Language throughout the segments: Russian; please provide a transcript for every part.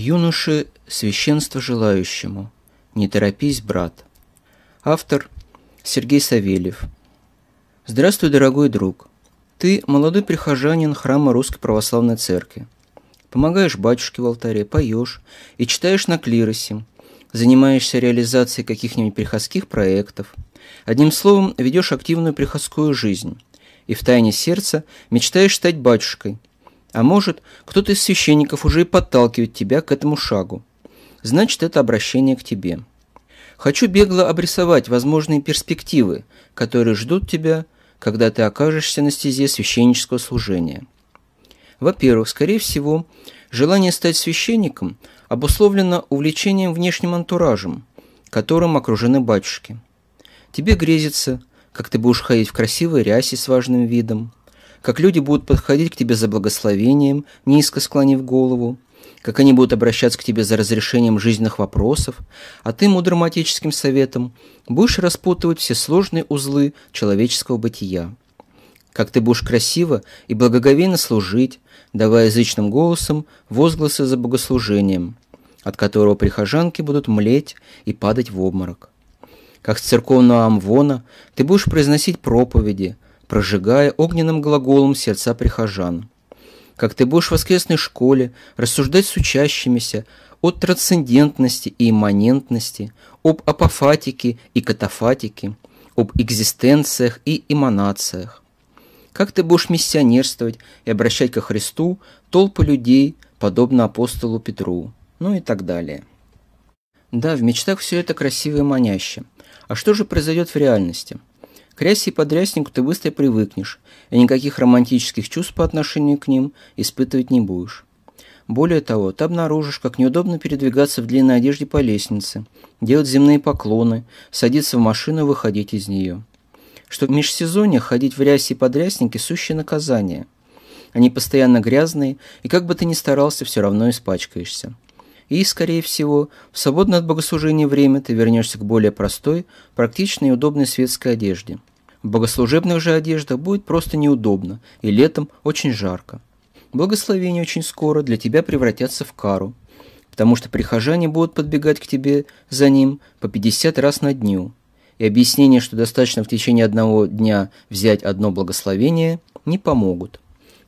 Юноше священство желающему. Не торопись, брат. Автор Сергей Савельев. Здравствуй, дорогой друг. Ты молодой прихожанин храма Русской Православной Церкви. Помогаешь батюшке в алтаре, поешь и читаешь на клиросе, занимаешься реализацией каких-нибудь приходских проектов. Одним словом, ведешь активную приходскую жизнь и в тайне сердца мечтаешь стать батюшкой, а может, кто-то из священников уже и подталкивает тебя к этому шагу. Значит, это обращение к тебе. Хочу бегло обрисовать возможные перспективы, которые ждут тебя, когда ты окажешься на стезе священнического служения. Во-первых, скорее всего, желание стать священником обусловлено увлечением внешним антуражем, которым окружены батюшки. Тебе грезится, как ты будешь ходить в красивой рясе с важным видом, как люди будут подходить к тебе за благословением, низко склонив голову, как они будут обращаться к тебе за разрешением жизненных вопросов, а ты мудроматическим советом будешь распутывать все сложные узлы человеческого бытия. Как ты будешь красиво и благоговейно служить, давая язычным голосом возгласы за богослужением, от которого прихожанки будут млеть и падать в обморок. Как с церковного амвона ты будешь произносить проповеди – прожигая огненным глаголом сердца прихожан. Как ты будешь в воскресной школе рассуждать с учащимися о трансцендентности и имманентности, об апофатике и катафатике, об экзистенциях и эманациях. Как ты будешь миссионерствовать и обращать ко Христу толпы людей, подобно апостолу Петру, ну и так далее. Да, в мечтах все это красиво и маняще. А что же произойдет в реальности? К рясе и подряснику ты быстро привыкнешь, и никаких романтических чувств по отношению к ним испытывать не будешь. Более того, ты обнаружишь, как неудобно передвигаться в длинной одежде по лестнице, делать земные поклоны, садиться в машину и выходить из нее. Что в межсезонье ходить в рясе и подряснике – сущее наказание. Они постоянно грязные, и как бы ты ни старался, все равно испачкаешься и, скорее всего, в свободное от богослужения время ты вернешься к более простой, практичной и удобной светской одежде. В богослужебных же одеждах будет просто неудобно, и летом очень жарко. Благословения очень скоро для тебя превратятся в кару, потому что прихожане будут подбегать к тебе за ним по 50 раз на дню. И объяснение, что достаточно в течение одного дня взять одно благословение, не помогут.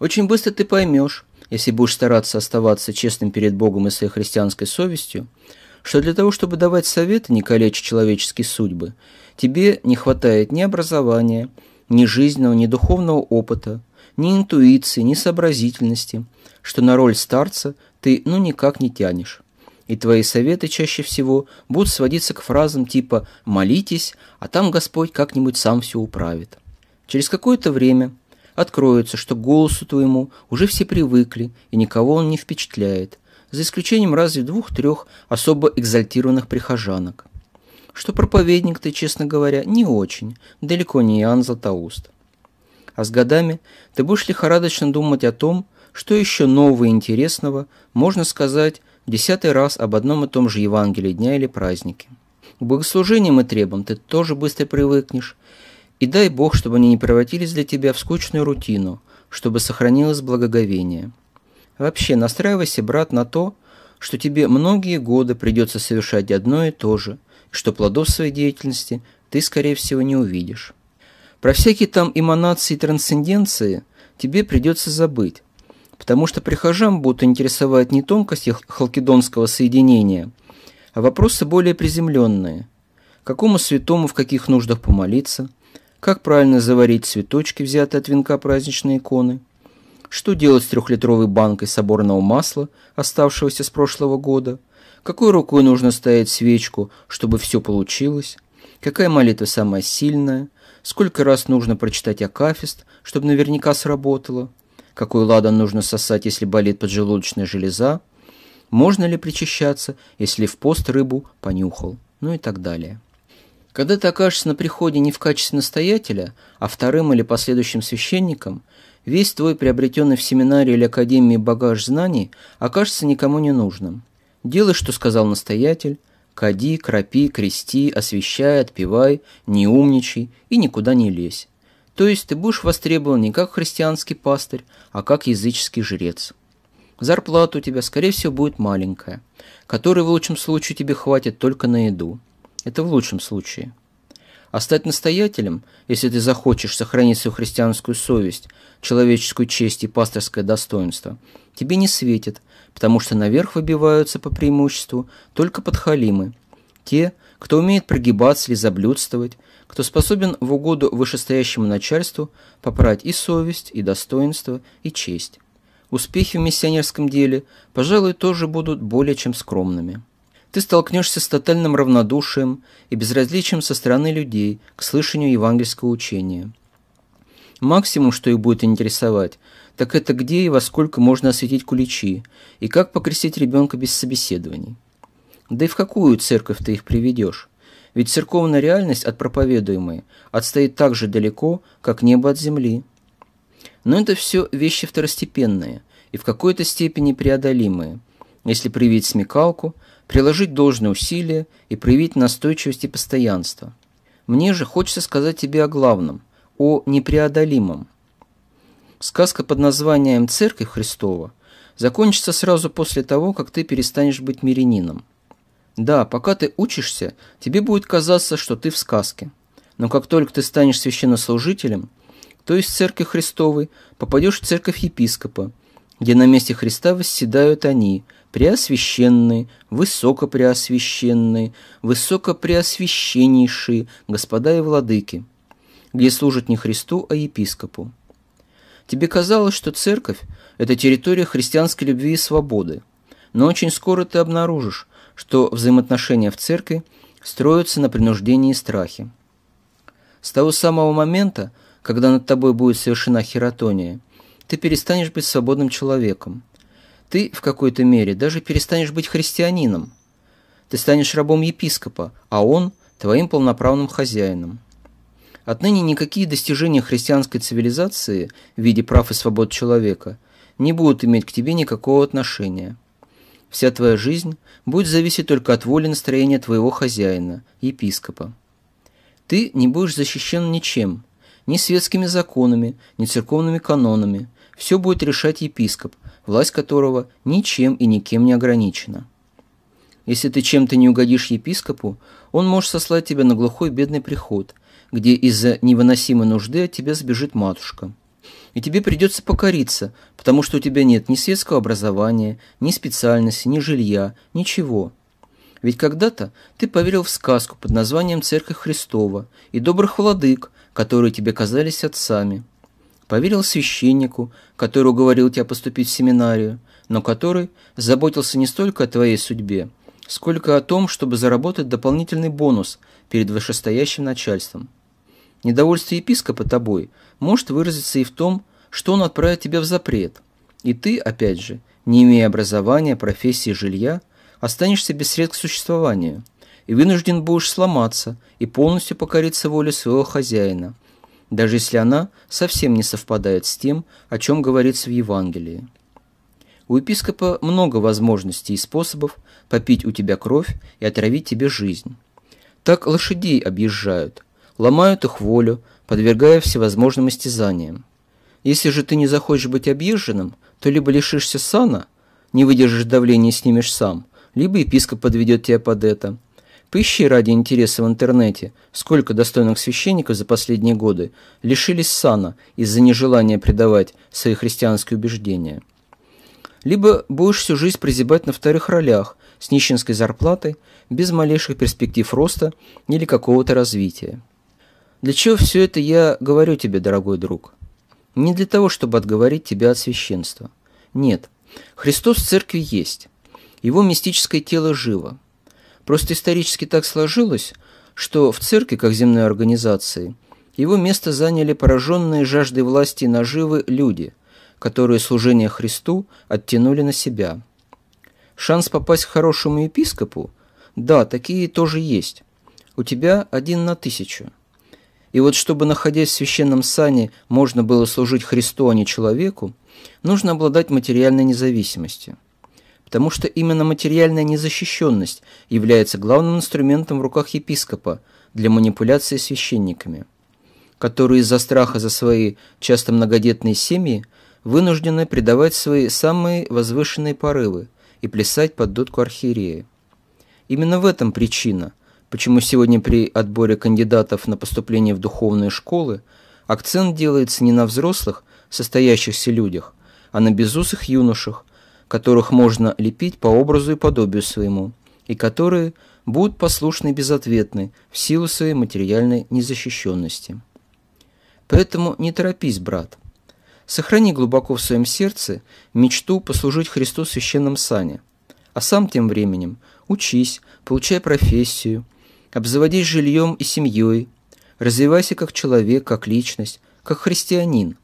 Очень быстро ты поймешь, если будешь стараться оставаться честным перед Богом и своей христианской совестью, что для того, чтобы давать советы, не калечь человеческие судьбы, тебе не хватает ни образования, ни жизненного, ни духовного опыта, ни интуиции, ни сообразительности, что на роль старца ты ну никак не тянешь. И твои советы чаще всего будут сводиться к фразам типа «молитесь, а там Господь как-нибудь сам все управит». Через какое-то время – откроется, что к голосу твоему уже все привыкли, и никого он не впечатляет, за исключением разве двух-трех особо экзальтированных прихожанок. Что проповедник ты, честно говоря, не очень, далеко не Иоанн Златоуст. А с годами ты будешь лихорадочно думать о том, что еще нового и интересного можно сказать в десятый раз об одном и том же Евангелии дня или празднике. К богослужениям и требам ты тоже быстро привыкнешь, и дай Бог, чтобы они не превратились для тебя в скучную рутину, чтобы сохранилось благоговение. Вообще, настраивайся, брат, на то, что тебе многие годы придется совершать одно и то же, и что плодов своей деятельности ты, скорее всего, не увидишь. Про всякие там эманации и трансценденции тебе придется забыть, потому что прихожан будут интересовать не тонкости халкидонского соединения, а вопросы более приземленные. Какому святому в каких нуждах помолиться – как правильно заварить цветочки, взятые от венка праздничной иконы, что делать с трехлитровой банкой соборного масла, оставшегося с прошлого года, какой рукой нужно ставить свечку, чтобы все получилось, какая молитва самая сильная, сколько раз нужно прочитать акафист, чтобы наверняка сработало, какой ладан нужно сосать, если болит поджелудочная железа, можно ли причащаться, если в пост рыбу понюхал, ну и так далее. Когда ты окажешься на приходе не в качестве настоятеля, а вторым или последующим священником, весь твой приобретенный в семинаре или академии багаж знаний окажется никому не нужным. Делай, что сказал настоятель, кади, крапи, крести, освещай, отпивай, не умничай и никуда не лезь. То есть ты будешь востребован не как христианский пастырь, а как языческий жрец. Зарплата у тебя, скорее всего, будет маленькая, которой в лучшем случае тебе хватит только на еду. Это в лучшем случае. А стать настоятелем, если ты захочешь сохранить свою христианскую совесть, человеческую честь и пасторское достоинство, тебе не светит, потому что наверх выбиваются по преимуществу только подхалимы, те, кто умеет прогибаться или заблюдствовать, кто способен в угоду вышестоящему начальству поправить и совесть, и достоинство, и честь. Успехи в миссионерском деле, пожалуй, тоже будут более чем скромными ты столкнешься с тотальным равнодушием и безразличием со стороны людей к слышанию евангельского учения. Максимум, что их будет интересовать, так это где и во сколько можно осветить куличи, и как покрестить ребенка без собеседований. Да и в какую церковь ты их приведешь? Ведь церковная реальность от проповедуемой отстоит так же далеко, как небо от земли. Но это все вещи второстепенные и в какой-то степени преодолимые, если привить смекалку – приложить должное усилия и проявить настойчивость и постоянство. Мне же хочется сказать тебе о главном, о непреодолимом. Сказка под названием «Церковь Христова» закончится сразу после того, как ты перестанешь быть мирянином. Да, пока ты учишься, тебе будет казаться, что ты в сказке. Но как только ты станешь священнослужителем, то из церкви Христовой попадешь в церковь епископа – где на месте Христа восседают они, преосвященные, высокопреосвященные, высокопреосвященнейшие, господа и владыки, где служат не Христу, а епископу. Тебе казалось, что церковь – это территория христианской любви и свободы, но очень скоро ты обнаружишь, что взаимоотношения в церкви строятся на принуждении и страхе. С того самого момента, когда над тобой будет совершена хератония – ты перестанешь быть свободным человеком. Ты, в какой-то мере, даже перестанешь быть христианином. Ты станешь рабом епископа, а он – твоим полноправным хозяином. Отныне никакие достижения христианской цивилизации в виде прав и свобод человека не будут иметь к тебе никакого отношения. Вся твоя жизнь будет зависеть только от воли настроения твоего хозяина, епископа. Ты не будешь защищен ничем, ни светскими законами, ни церковными канонами, все будет решать епископ, власть которого ничем и никем не ограничена. Если ты чем-то не угодишь епископу, он может сослать тебя на глухой бедный приход, где из-за невыносимой нужды от тебя сбежит матушка. И тебе придется покориться, потому что у тебя нет ни светского образования, ни специальности, ни жилья, ничего. Ведь когда-то ты поверил в сказку под названием «Церковь Христова» и добрых владык, которые тебе казались отцами. Поверил священнику, который уговорил тебя поступить в семинарию, но который заботился не столько о твоей судьбе, сколько о том, чтобы заработать дополнительный бонус перед вышестоящим начальством. Недовольство епископа тобой может выразиться и в том, что он отправит тебя в запрет. И ты, опять же, не имея образования, профессии, жилья, останешься без средств к существованию и вынужден будешь сломаться и полностью покориться воле своего хозяина – даже если она совсем не совпадает с тем, о чем говорится в Евангелии. У епископа много возможностей и способов попить у тебя кровь и отравить тебе жизнь. Так лошадей объезжают, ломают их волю, подвергая всевозможным истязаниям. Если же ты не захочешь быть объезженным, то либо лишишься сана, не выдержишь давления и снимешь сам, либо епископ подведет тебя под это – Поищи ради интереса в интернете, сколько достойных священников за последние годы лишились сана из-за нежелания предавать свои христианские убеждения. Либо будешь всю жизнь прозябать на вторых ролях, с нищенской зарплатой, без малейших перспектив роста или какого-то развития. Для чего все это я говорю тебе, дорогой друг? Не для того, чтобы отговорить тебя от священства. Нет, Христос в церкви есть. Его мистическое тело живо, Просто исторически так сложилось, что в церкви, как земной организации, его место заняли пораженные жаждой власти и наживы люди, которые служение Христу оттянули на себя. Шанс попасть к хорошему епископу? Да, такие тоже есть. У тебя один на тысячу. И вот чтобы, находясь в священном сане, можно было служить Христу, а не человеку, нужно обладать материальной независимостью потому что именно материальная незащищенность является главным инструментом в руках епископа для манипуляции священниками, которые из-за страха за свои часто многодетные семьи вынуждены предавать свои самые возвышенные порывы и плясать под дудку архиерея. Именно в этом причина, почему сегодня при отборе кандидатов на поступление в духовные школы акцент делается не на взрослых, состоящихся людях, а на безусых юношах, которых можно лепить по образу и подобию своему, и которые будут послушны и безответны в силу своей материальной незащищенности. Поэтому не торопись, брат. Сохрани глубоко в своем сердце мечту послужить Христу в священном сане, а сам тем временем учись, получай профессию, обзаводись жильем и семьей, развивайся как человек, как личность, как христианин,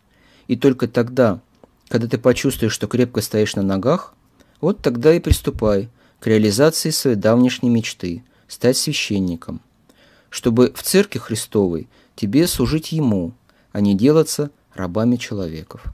и только тогда – когда ты почувствуешь, что крепко стоишь на ногах, вот тогда и приступай к реализации своей давнишней мечты – стать священником, чтобы в церкви Христовой тебе служить Ему, а не делаться рабами человеков.